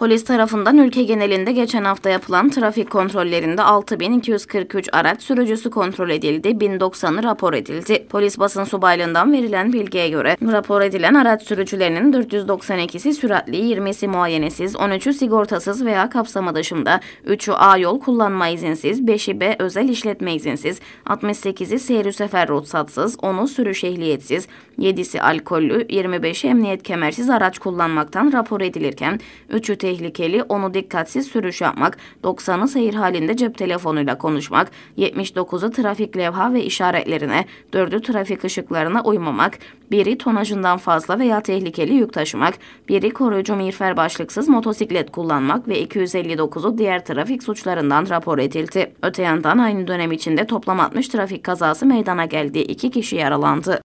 Polis tarafından ülke genelinde geçen hafta yapılan trafik kontrollerinde 6243 araç sürücüsü kontrol edildi, 1090'ı rapor edildi. Polis basın subaylığından verilen bilgiye göre rapor edilen araç sürücülerinin 492'si süratli, 20'si muayenesiz, 13'ü sigortasız veya kapsamı dışında, 3'ü A yol kullanma izinsiz, 5'i B özel işletme izinsiz, 68'i seyir sefer ruhsatsız, 10'u sürüş ehliyetsiz, 7'si alkollü, 25'i emniyet kemersiz araç kullanmaktan rapor edilirken, 3'ü tehlikeli, onu dikkatsiz sürüş yapmak, 90'ı seyir halinde cep telefonuyla konuşmak, 79'u trafik levha ve işaretlerine, 4'ü trafik ışıklarına uymamak, biri tonajından fazla veya tehlikeli yük taşımak, biri koruyucu miğfer başlıksız motosiklet kullanmak ve 259'u diğer trafik suçlarından rapor edildi. Öte yandan aynı dönem içinde toplam 60 trafik kazası meydana geldiği iki kişi yaralandı.